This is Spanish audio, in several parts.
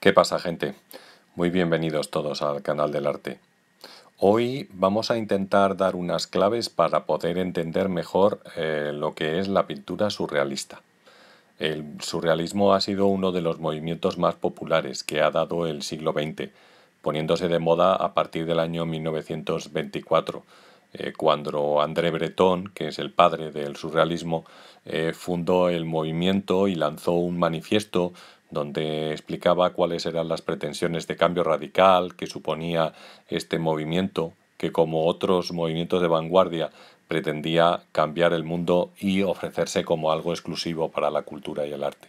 ¿Qué pasa gente? Muy bienvenidos todos al canal del arte. Hoy vamos a intentar dar unas claves para poder entender mejor eh, lo que es la pintura surrealista. El surrealismo ha sido uno de los movimientos más populares que ha dado el siglo XX, poniéndose de moda a partir del año 1924, eh, cuando André Breton, que es el padre del surrealismo, eh, fundó el movimiento y lanzó un manifiesto donde explicaba cuáles eran las pretensiones de cambio radical que suponía este movimiento, que como otros movimientos de vanguardia pretendía cambiar el mundo y ofrecerse como algo exclusivo para la cultura y el arte.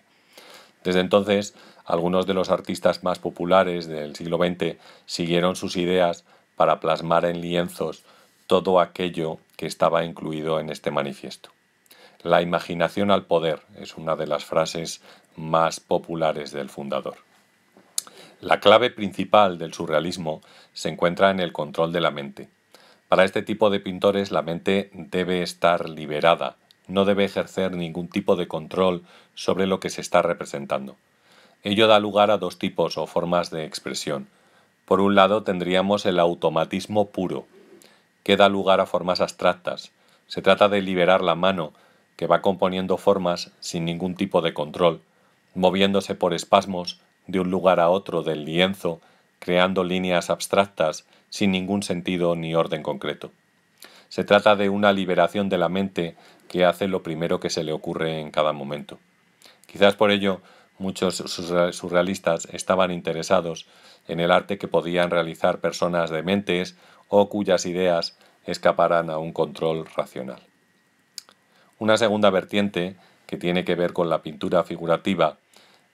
Desde entonces, algunos de los artistas más populares del siglo XX siguieron sus ideas para plasmar en lienzos todo aquello que estaba incluido en este manifiesto. La imaginación al poder es una de las frases más populares del fundador. La clave principal del surrealismo se encuentra en el control de la mente. Para este tipo de pintores la mente debe estar liberada, no debe ejercer ningún tipo de control sobre lo que se está representando. Ello da lugar a dos tipos o formas de expresión. Por un lado tendríamos el automatismo puro, que da lugar a formas abstractas. Se trata de liberar la mano, que va componiendo formas sin ningún tipo de control, moviéndose por espasmos de un lugar a otro del lienzo, creando líneas abstractas sin ningún sentido ni orden concreto. Se trata de una liberación de la mente que hace lo primero que se le ocurre en cada momento. Quizás por ello muchos surrealistas estaban interesados en el arte que podían realizar personas dementes o cuyas ideas escaparan a un control racional. Una segunda vertiente que tiene que ver con la pintura figurativa,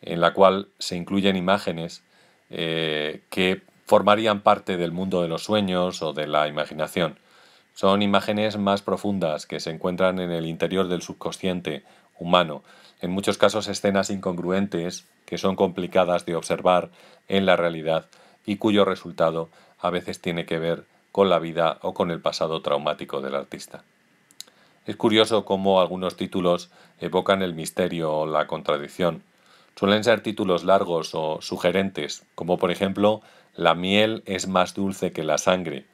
en la cual se incluyen imágenes eh, que formarían parte del mundo de los sueños o de la imaginación. Son imágenes más profundas que se encuentran en el interior del subconsciente humano, en muchos casos escenas incongruentes que son complicadas de observar en la realidad y cuyo resultado a veces tiene que ver con la vida o con el pasado traumático del artista. Es curioso cómo algunos títulos evocan el misterio o la contradicción. Suelen ser títulos largos o sugerentes, como por ejemplo La miel es más dulce que la sangre,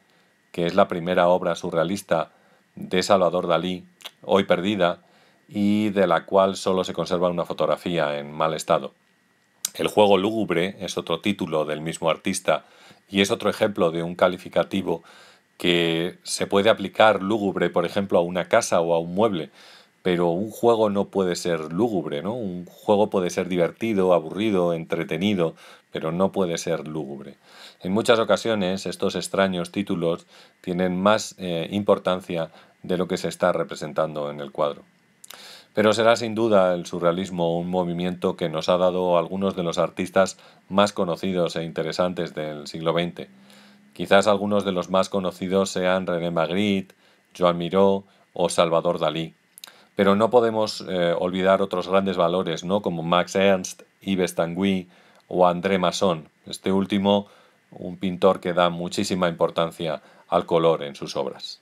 que es la primera obra surrealista de Salvador Dalí, hoy perdida, y de la cual solo se conserva una fotografía en mal estado. El juego lúgubre es otro título del mismo artista y es otro ejemplo de un calificativo que se puede aplicar lúgubre, por ejemplo, a una casa o a un mueble, pero un juego no puede ser lúgubre, ¿no? Un juego puede ser divertido, aburrido, entretenido, pero no puede ser lúgubre. En muchas ocasiones estos extraños títulos tienen más eh, importancia de lo que se está representando en el cuadro. Pero será sin duda el surrealismo un movimiento que nos ha dado algunos de los artistas más conocidos e interesantes del siglo XX. Quizás algunos de los más conocidos sean René Magritte, Joan Miró o Salvador Dalí. Pero no podemos eh, olvidar otros grandes valores, ¿no? como Max Ernst, Yves Tanguy o André Masson. Este último, un pintor que da muchísima importancia al color en sus obras.